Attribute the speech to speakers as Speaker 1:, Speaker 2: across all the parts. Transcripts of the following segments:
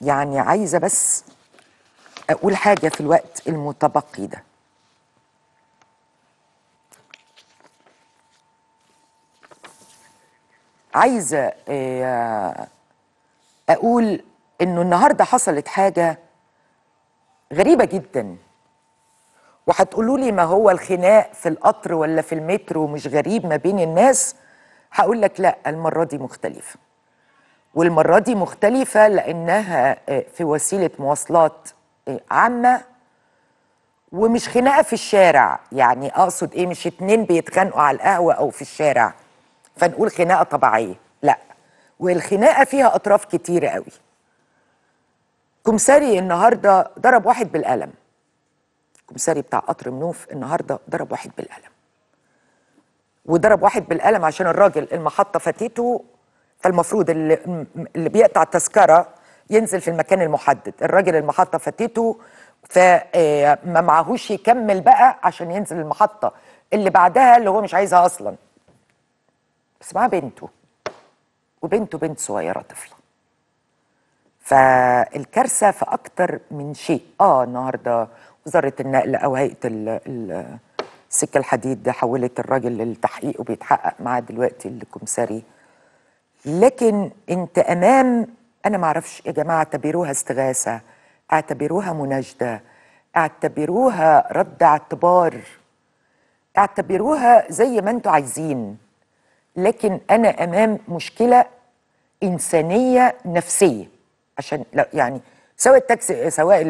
Speaker 1: يعني عايزة بس أقول حاجة في الوقت المتبقي ده عايزة آه، أقول إنه النهاردة حصلت حاجة غريبة جدا وهتقولوا لي ما هو الخناق في القطر ولا في المترو مش غريب ما بين الناس هقول لك لا المرة دي مختلفة والمرة دي مختلفة لأنها آه، في وسيلة مواصلات آه، عامة ومش خناقة في الشارع يعني أقصد إيه مش اتنين بيتخانقوا على القهوة أو في الشارع فنقول خناقة طبيعية لا والخناقة فيها أطراف كتيرة قوي كمساري النهاردة ضرب واحد بالقلم كمساري بتاع قطر منوف النهاردة ضرب واحد بالقلم وضرب واحد بالقلم عشان الراجل المحطة فاتته فالمفروض اللي, اللي بيقطع التذكره ينزل في المكان المحدد الراجل المحطه فاتته فما آه، معهوش يكمل بقى عشان ينزل المحطه اللي بعدها اللي هو مش عايزها اصلا بس معاه بنته وبنته بنت صغيره طفله فالكارثه في اكتر من شيء اه النهارده وزاره النقل او هيئه السكه الحديد حولت الراجل للتحقيق وبيتحقق معاه دلوقتي الكمساري لكن انت امام انا ما اعرفش يا جماعه اعتبروها استغاثه اعتبروها مناجده اعتبروها رد اعتبار اعتبروها زي ما انتوا عايزين لكن انا امام مشكله انسانيه نفسيه عشان لا يعني سواء التاكسي سواء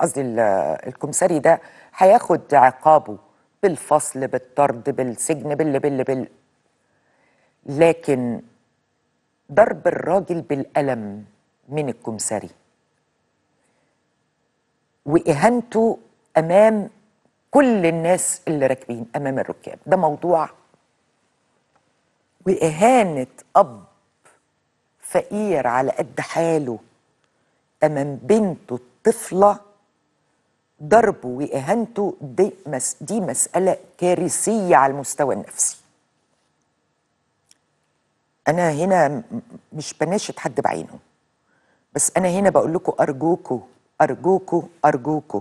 Speaker 1: قصدي الكمساري ده هياخد عقابه بالفصل بالطرد بالسجن بال بال بال لكن ضرب الراجل بالقلم من الكمسري واهانته امام كل الناس اللي راكبين امام الركاب ده موضوع واهانه اب فقير على قد حاله امام بنته الطفله ضربه واهانته دي, مس دي مساله كارثيه على المستوى النفسي انا هنا مش بناشد حد بعينه بس انا هنا بقول لكم ارجوكوا ارجوكوا ارجوكوا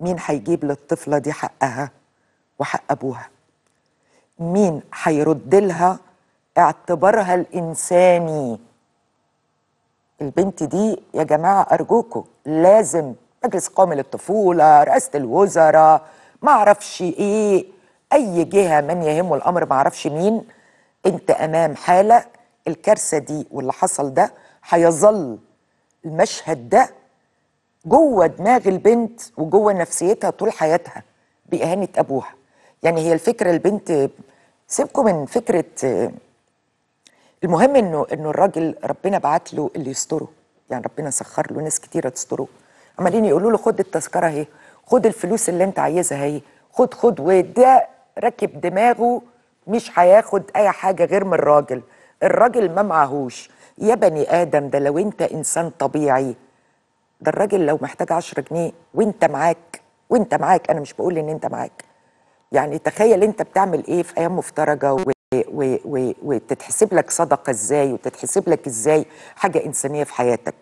Speaker 1: مين هيجيب للطفله دي حقها وحق ابوها مين هيرد لها اعتبارها الانساني البنت دي يا جماعه ارجوكوا لازم مجلس قومي للطفوله رئاسه الوزراء ما اعرفش ايه اي جهه من يهمه الامر ما اعرفش مين انت امام حاله الكارثه دي واللي حصل ده هيظل المشهد ده جوه دماغ البنت وجوه نفسيتها طول حياتها باهانه ابوها يعني هي الفكره البنت سيبكم من فكره المهم انه انه الراجل ربنا بعت له اللي يستره يعني ربنا سخر له ناس كتيره تستره عمالين يقولوا له خد التذكره اهي خد الفلوس اللي انت عايزها اهي خد خد وده راكب دماغه مش هياخد اي حاجه غير من الراجل الراجل ما معهوش يا بني ادم ده لو انت انسان طبيعي ده الراجل لو محتاج 10 جنيه وانت معاك وانت معاك انا مش بقول ان انت معاك يعني تخيل انت بتعمل ايه في ايام مفترجه و... و... و... وتتحسب لك صدقه ازاي وتتحسب لك ازاي حاجه انسانيه في حياتك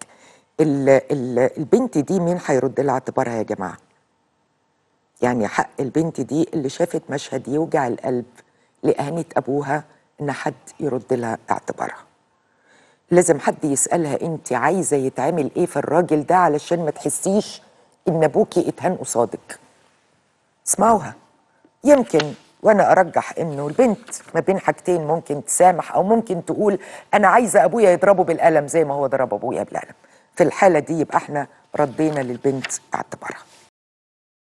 Speaker 1: ال... ال... البنت دي مين هيرد لها اعتبارها يا جماعه يعني حق البنت دي اللي شافت مشهد يوجع القلب لأهمية أبوها إن حد يرد لها اعتبارها لازم حد يسألها أنت عايزة يتعمل إيه في الراجل ده علشان ما تحسيش إن أبوكي اتهان قصادك اسمعوها يمكن وانا ارجح انه البنت ما بين حاجتين ممكن تسامح او ممكن تقول انا عايزه ابويا يضربه بالقلم زي ما هو ضرب ابويا بالقلم في الحاله دي يبقى احنا ردينا للبنت اعتبارها